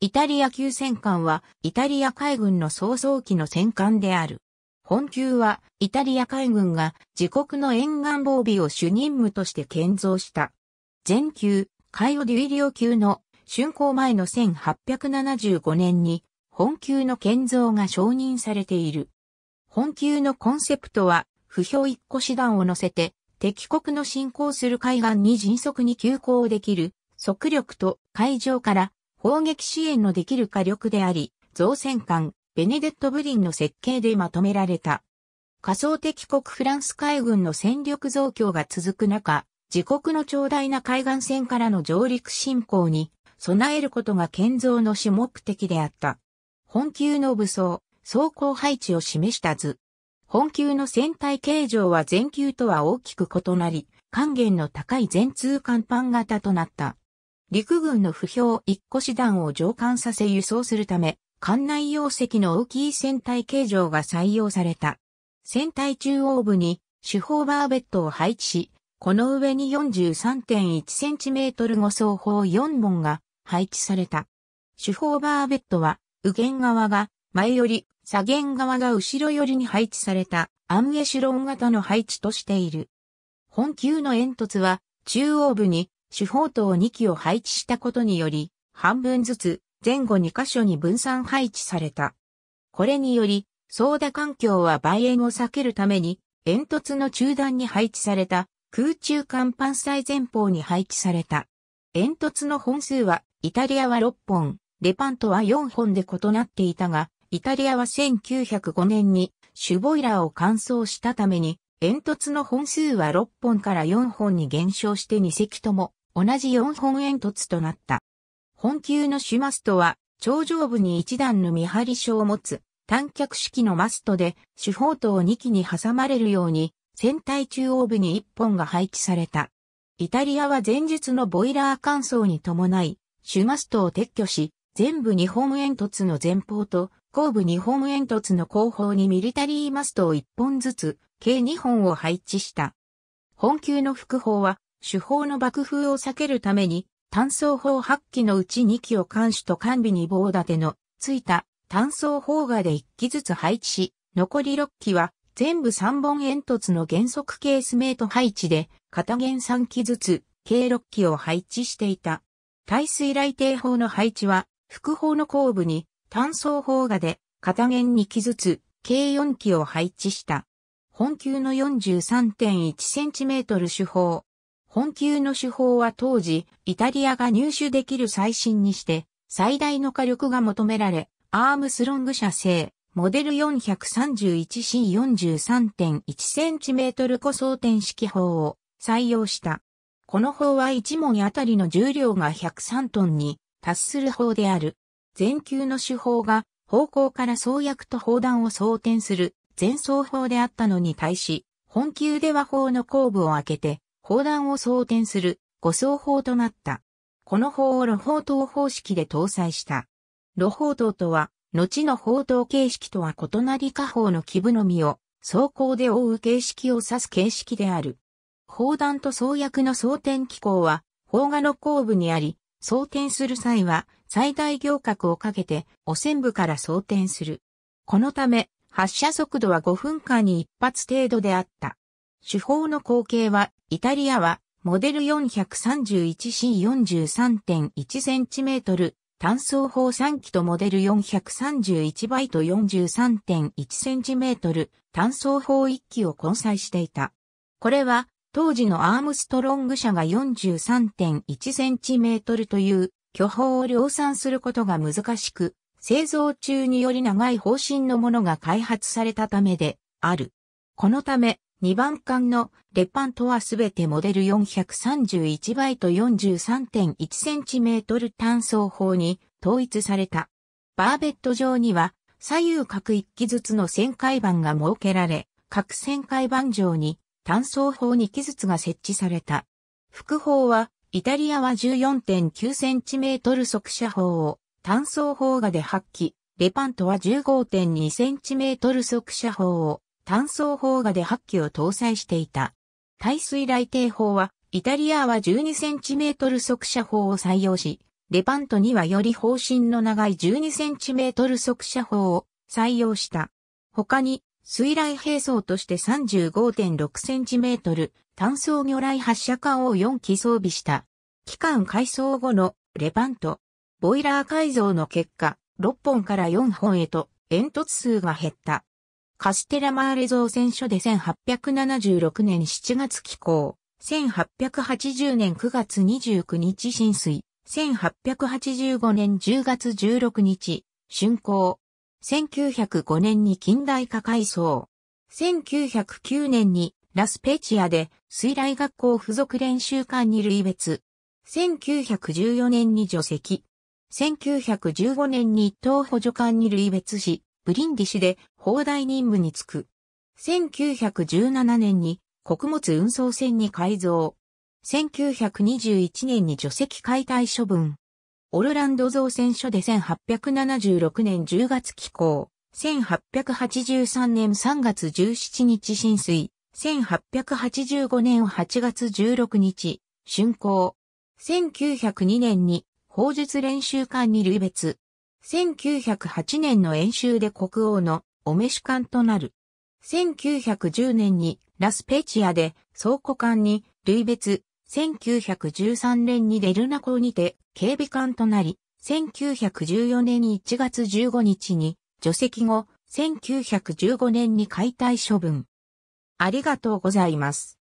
イタリア級戦艦はイタリア海軍の総装機の戦艦である。本級はイタリア海軍が自国の沿岸防備を主任務として建造した。全級、カイオ・デュイリオ級の竣工前の1875年に本級の建造が承認されている。本級のコンセプトは不評一個師団を乗せて敵国の進行する海岸に迅速に急行できる、速力と海上から砲撃支援のできる火力であり、造船艦、ベネデット・ブリンの設計でまとめられた。仮想敵国フランス海軍の戦力増強が続く中、自国の長大な海岸線からの上陸侵攻に備えることが建造の主目的であった。本級の武装、装甲配置を示した図。本級の船体形状は前級とは大きく異なり、還元の高い全通甲板型となった。陸軍の不評一個師団を上艦させ輸送するため、艦内容積の大きい船体形状が採用された。船体中央部に手法バーベットを配置し、この上に 43.1cm 5双方4本が配置された。手法バーベットは、右舷側が前より、左舷側が後ろ寄りに配置されたアンエシュロン型の配置としている。本級の煙突は中央部に主砲塔2機を配置したことにより、半分ずつ前後2箇所に分散配置された。これにより、操舵環境は倍円を避けるために、煙突の中段に配置された空中間パン前方に配置された。煙突の本数は、イタリアは6本、レパントは4本で異なっていたが、イタリアは1905年にシュボイラーを乾燥したために、煙突の本数は6本から4本に減少して2隻とも同じ4本煙突となった。本級のシュマストは、頂上部に1段の見張り所を持つ、短脚式のマストで、主砲塔2機に挟まれるように、船体中央部に1本が配置された。イタリアは前述のボイラー乾燥に伴い、シュマストを撤去し、全部日本煙突の前方と、後部2本煙突の後方にミリタリーマストを1本ずつ、計2本を配置した。本級の副砲は、手法の爆風を避けるために、単装砲8機のうち2機を艦首と艦尾に棒立てのついた単装砲画で1機ずつ配置し、残り6機は全部3本煙突の原則ケースメイト配置で、片弦3機ずつ、計6機を配置していた。耐水雷艇砲の配置は、副砲の後部に単装砲画で片弦2機ずつ、計4機を配置した。本級の 43.1cm 主砲、本級の手法は当時、イタリアが入手できる最新にして、最大の火力が求められ、アームスロング社製、モデル 431C43.1cm 個装填式砲を採用した。この砲は1門あたりの重量が103トンに達する砲である。全球の手法が方向から装薬と砲弾を装填する前装砲であったのに対し、本球では砲の後部を開けて砲弾を装填する護送砲となった。この砲を露砲塔方式で搭載した。露砲塔とは、後の砲塔形式とは異なり下方の基部のみを装甲で覆う形式を指す形式である。砲弾と装薬の装填機構は、砲画の後部にあり、装填する際は、最大行角をかけて、汚染部から装填する。このため、発射速度は5分間に1発程度であった。手法の後継は、イタリアは、モデル 431C43.1cm 単装砲3機とモデル431バイト 43.1cm 単装砲1機を混載していた。これは当時のアームストロング社が 43.1cm という巨砲を量産することが難しく、製造中により長い方針のものが開発されたためである。このため、2番艦のレパントはすべてモデル431バイト 43.1cm 単装砲に統一された。バーベット上には左右各1機ずつの旋回板が設けられ、各旋回板上に単装砲2機ずつが設置された。副砲はイタリアは 14.9cm 速射砲を単装砲がで発揮、レパントは 15.2cm 速射砲を単装砲画で8機を搭載していた。耐水雷艇砲は、イタリアは 12cm 速射砲を採用し、レパントにはより砲身の長い 12cm 速射砲を採用した。他に、水雷兵装として 35.6cm 単装魚雷発射管を4機装備した。期間改装後のレパント。ボイラー改造の結果、6本から4本へと煙突数が減った。カステラマーレ造船所で1876年7月寄港、1880年9月29日浸水、1885年10月16日、竣工。1905年に近代化改装。1909年にラスペチアで水雷学校付属練習館に類別。1914年に除籍。1915年に東補助艦に類別し、ブリンディ氏で砲台任務に就く。1917年に穀物運送船に改造。1921年に除籍解体処分。オルランド造船所で1876年10月寄港。1883年3月17日浸水。1885年8月16日、竣工。1902年に砲術練習館に類別。1908年の演習で国王のお召し館となる。1910年にラスペチアで倉庫館に類別、1913年にデルナ港にて警備館となり、1914年1月15日に除籍後、1915年に解体処分。ありがとうございます。